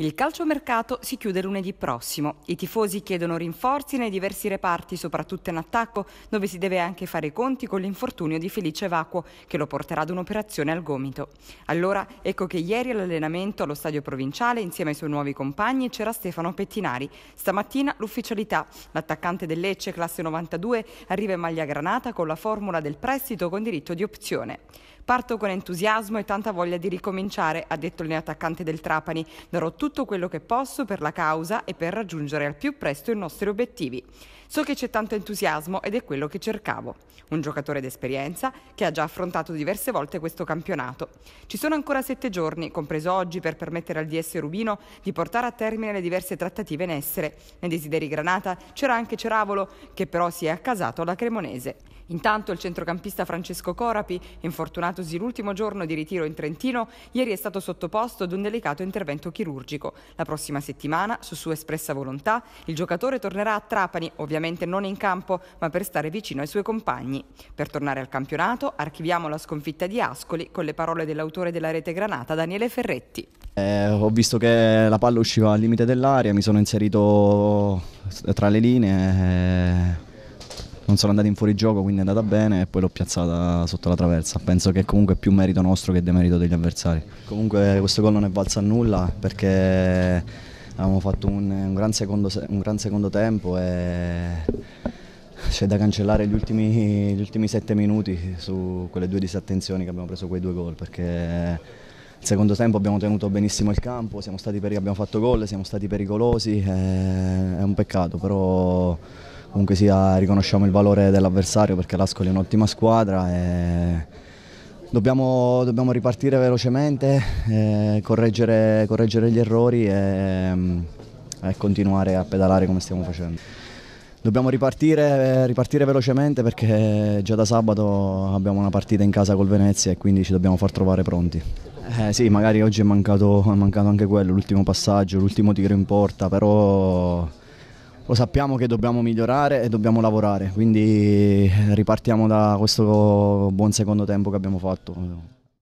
Il calciomercato si chiude lunedì prossimo. I tifosi chiedono rinforzi nei diversi reparti, soprattutto in attacco, dove si deve anche fare i conti con l'infortunio di Felice Evacuo, che lo porterà ad un'operazione al gomito. Allora, ecco che ieri all'allenamento allo stadio provinciale, insieme ai suoi nuovi compagni, c'era Stefano Pettinari. Stamattina l'ufficialità. L'attaccante del Lecce, classe 92, arriva in maglia granata con la formula del prestito con diritto di opzione. Parto con entusiasmo e tanta voglia di ricominciare, ha detto il neoattaccante del Trapani. Darò tutto quello che posso per la causa e per raggiungere al più presto i nostri obiettivi. So che c'è tanto entusiasmo ed è quello che cercavo. Un giocatore d'esperienza che ha già affrontato diverse volte questo campionato. Ci sono ancora sette giorni, compreso oggi, per permettere al DS Rubino di portare a termine le diverse trattative in essere. Nei desideri Granata c'era anche Ceravolo, che però si è accasato alla Cremonese. Intanto il centrocampista Francesco Corapi, infortunatosi l'ultimo giorno di ritiro in Trentino, ieri è stato sottoposto ad un delicato intervento chirurgico. La prossima settimana, su sua espressa volontà, il giocatore tornerà a Trapani, ovviamente non in campo, ma per stare vicino ai suoi compagni. Per tornare al campionato, archiviamo la sconfitta di Ascoli con le parole dell'autore della rete Granata, Daniele Ferretti. Eh, ho visto che la palla usciva al limite dell'aria, mi sono inserito tra le linee. Eh non sono andati in fuorigioco, quindi è andata bene e poi l'ho piazzata sotto la traversa. Penso che comunque è più merito nostro che demerito degli avversari. Comunque questo gol non è valso a nulla perché avevamo fatto un, un, gran, secondo, un gran, secondo, tempo e c'è da cancellare gli ultimi, gli ultimi sette minuti su quelle due disattenzioni che abbiamo preso quei due gol perché il secondo tempo abbiamo tenuto benissimo il campo, abbiamo fatto gol, siamo stati pericolosi, eh, è un peccato, però comunque sia riconosciamo il valore dell'avversario perché l'Ascoli è un'ottima squadra e dobbiamo, dobbiamo ripartire velocemente, eh, correggere, correggere, gli errori e, mm, e continuare a pedalare come stiamo facendo. Dobbiamo ripartire, eh, ripartire, velocemente perché già da sabato abbiamo una partita in casa col Venezia e quindi ci dobbiamo far trovare pronti. Eh sì, magari oggi è mancato, è mancato anche quello, l'ultimo passaggio, l'ultimo tiro in porta, però lo sappiamo che dobbiamo migliorare e dobbiamo lavorare, quindi ripartiamo da questo buon secondo tempo che abbiamo fatto.